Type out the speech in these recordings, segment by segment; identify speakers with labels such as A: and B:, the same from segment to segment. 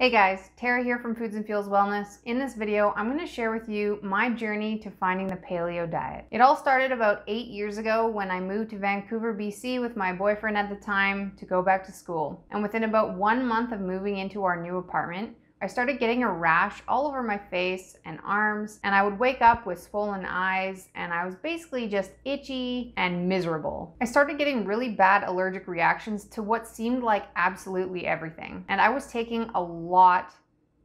A: Hey guys, Tara here from Foods and Fuels Wellness. In this video, I'm gonna share with you my journey to finding the paleo diet. It all started about eight years ago when I moved to Vancouver, BC with my boyfriend at the time to go back to school. And within about one month of moving into our new apartment, I started getting a rash all over my face and arms, and I would wake up with swollen eyes, and I was basically just itchy and miserable. I started getting really bad allergic reactions to what seemed like absolutely everything, and I was taking a lot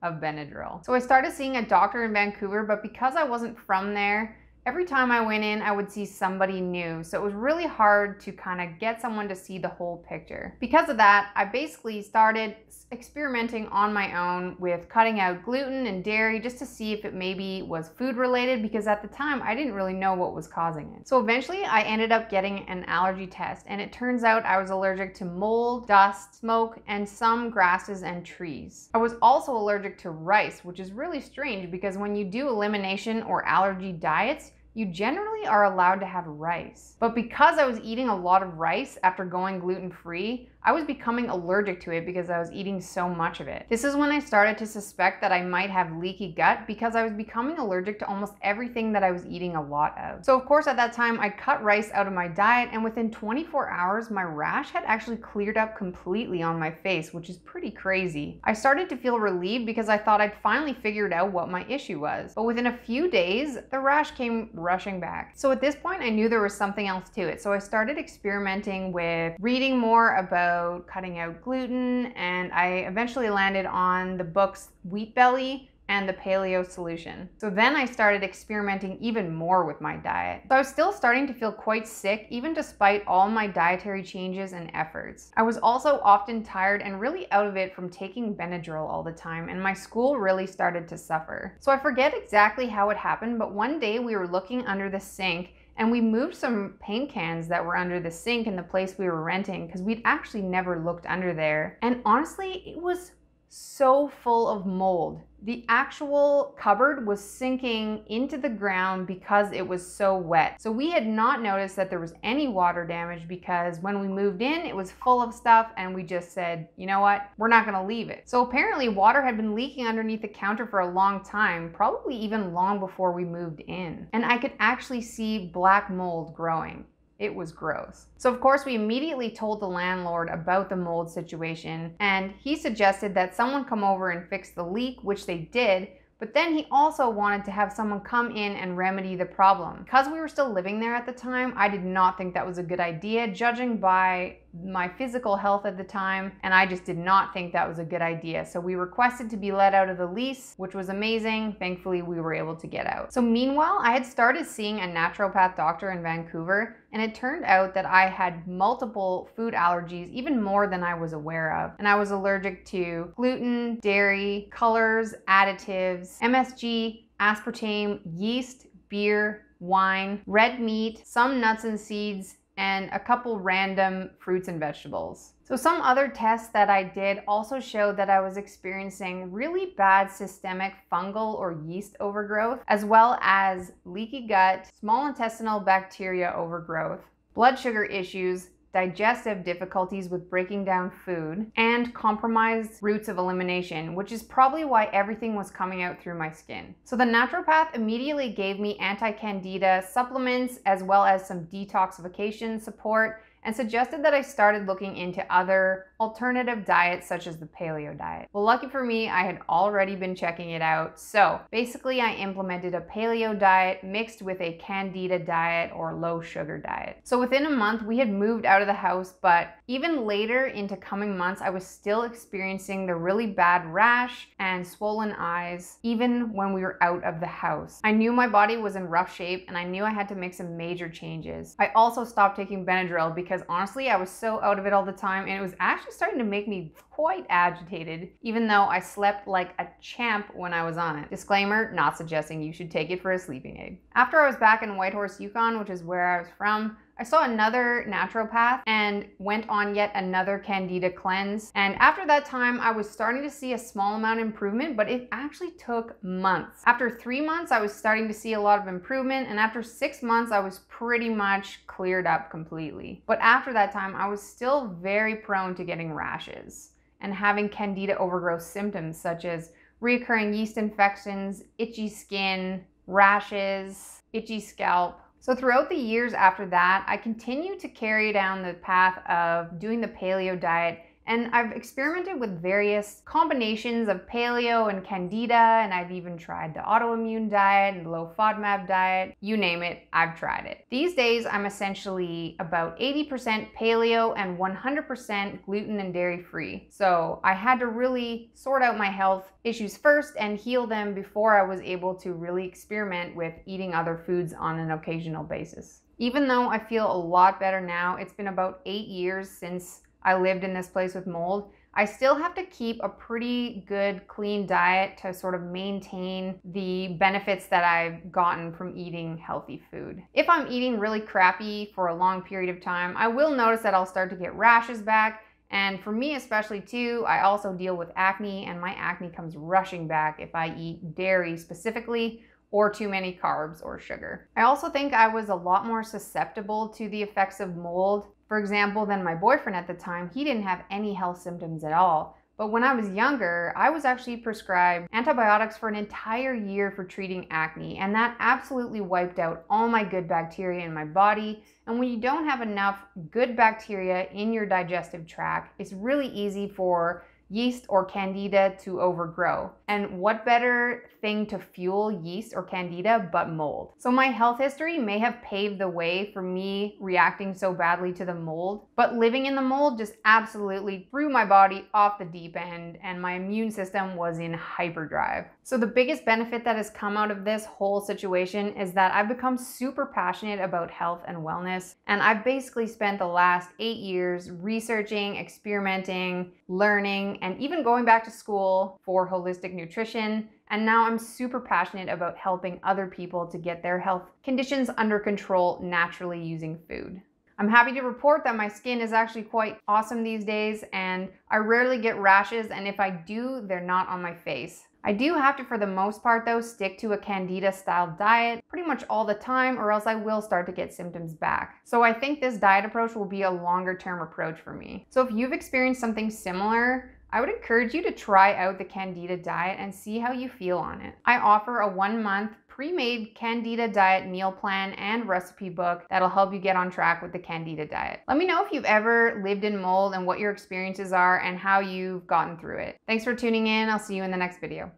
A: of Benadryl. So I started seeing a doctor in Vancouver, but because I wasn't from there, every time I went in, I would see somebody new. So it was really hard to kind of get someone to see the whole picture. Because of that, I basically started experimenting on my own with cutting out gluten and dairy just to see if it maybe was food related because at the time I didn't really know what was causing it. So eventually I ended up getting an allergy test and it turns out I was allergic to mold, dust, smoke, and some grasses and trees. I was also allergic to rice, which is really strange because when you do elimination or allergy diets, you generally are allowed to have rice. But because I was eating a lot of rice after going gluten free, I was becoming allergic to it because I was eating so much of it. This is when I started to suspect that I might have leaky gut because I was becoming allergic to almost everything that I was eating a lot of. So, of course, at that time, I cut rice out of my diet, and within 24 hours, my rash had actually cleared up completely on my face, which is pretty crazy. I started to feel relieved because I thought I'd finally figured out what my issue was. But within a few days, the rash came rushing back. So at this point, I knew there was something else to it. So I started experimenting with reading more about cutting out gluten, and I eventually landed on the books Wheat Belly and the paleo solution. So then I started experimenting even more with my diet. So I was still starting to feel quite sick even despite all my dietary changes and efforts. I was also often tired and really out of it from taking Benadryl all the time and my school really started to suffer. So I forget exactly how it happened, but one day we were looking under the sink and we moved some paint cans that were under the sink in the place we were renting because we'd actually never looked under there. And honestly, it was so full of mold. The actual cupboard was sinking into the ground because it was so wet. So we had not noticed that there was any water damage because when we moved in, it was full of stuff and we just said, you know what, we're not gonna leave it. So apparently water had been leaking underneath the counter for a long time, probably even long before we moved in. And I could actually see black mold growing. It was gross. So, of course, we immediately told the landlord about the mold situation, and he suggested that someone come over and fix the leak, which they did, but then he also wanted to have someone come in and remedy the problem. Because we were still living there at the time, I did not think that was a good idea, judging by my physical health at the time, and I just did not think that was a good idea. So we requested to be let out of the lease, which was amazing. Thankfully, we were able to get out. So meanwhile, I had started seeing a naturopath doctor in Vancouver, and it turned out that I had multiple food allergies, even more than I was aware of. And I was allergic to gluten, dairy, colors, additives, MSG, aspartame, yeast, beer, wine, red meat, some nuts and seeds, and a couple random fruits and vegetables. So some other tests that I did also showed that I was experiencing really bad systemic fungal or yeast overgrowth, as well as leaky gut, small intestinal bacteria overgrowth, blood sugar issues, digestive difficulties with breaking down food, and compromised routes of elimination, which is probably why everything was coming out through my skin. So the naturopath immediately gave me anti-candida supplements as well as some detoxification support and suggested that I started looking into other alternative diets such as the paleo diet. Well, lucky for me, I had already been checking it out. So basically, I implemented a paleo diet mixed with a candida diet or low sugar diet. So within a month, we had moved out of the house, but even later into coming months, I was still experiencing the really bad rash and swollen eyes, even when we were out of the house. I knew my body was in rough shape and I knew I had to make some major changes. I also stopped taking Benadryl because honestly, I was so out of it all the time and it was actually starting to make me quite agitated, even though I slept like a champ when I was on it. Disclaimer, not suggesting you should take it for a sleeping aid. After I was back in Whitehorse, Yukon, which is where I was from, I saw another naturopath and went on yet another candida cleanse. And after that time, I was starting to see a small amount of improvement, but it actually took months. After three months, I was starting to see a lot of improvement. And after six months, I was pretty much cleared up completely. But after that time, I was still very prone to getting rashes and having candida overgrowth symptoms such as recurring yeast infections, itchy skin, rashes, itchy scalp, so, throughout the years after that, I continued to carry down the path of doing the paleo diet and I've experimented with various combinations of paleo and candida, and I've even tried the autoimmune diet and low FODMAP diet. You name it, I've tried it. These days, I'm essentially about 80% paleo and 100% gluten and dairy free. So I had to really sort out my health issues first and heal them before I was able to really experiment with eating other foods on an occasional basis. Even though I feel a lot better now, it's been about eight years since I lived in this place with mold, I still have to keep a pretty good clean diet to sort of maintain the benefits that I've gotten from eating healthy food. If I'm eating really crappy for a long period of time, I will notice that I'll start to get rashes back. And for me, especially too, I also deal with acne, and my acne comes rushing back if I eat dairy specifically or too many carbs or sugar. I also think I was a lot more susceptible to the effects of mold for example, then my boyfriend at the time, he didn't have any health symptoms at all. But when I was younger, I was actually prescribed antibiotics for an entire year for treating acne, and that absolutely wiped out all my good bacteria in my body. And when you don't have enough good bacteria in your digestive tract, it's really easy for yeast or candida to overgrow. And what better thing to fuel yeast or candida but mold? So, my health history may have paved the way for me reacting so badly to the mold, but living in the mold just absolutely threw my body off the deep end, and my immune system was in hyperdrive. So, the biggest benefit that has come out of this whole situation is that I've become super passionate about health and wellness, and I've basically spent the last eight years researching, experimenting, learning, and even going back to school for holistic nutrition. And now I'm super passionate about helping other people to get their health conditions under control naturally using food. I'm happy to report that my skin is actually quite awesome these days and I rarely get rashes and if I do, they're not on my face. I do have to for the most part though stick to a candida style diet pretty much all the time or else I will start to get symptoms back. So I think this diet approach will be a longer term approach for me. So if you've experienced something similar, I would encourage you to try out the Candida diet and see how you feel on it. I offer a one month pre made Candida diet meal plan and recipe book that'll help you get on track with the Candida diet. Let me know if you've ever lived in mold and what your experiences are and how you've gotten through it. Thanks for tuning in. I'll see you in the next video.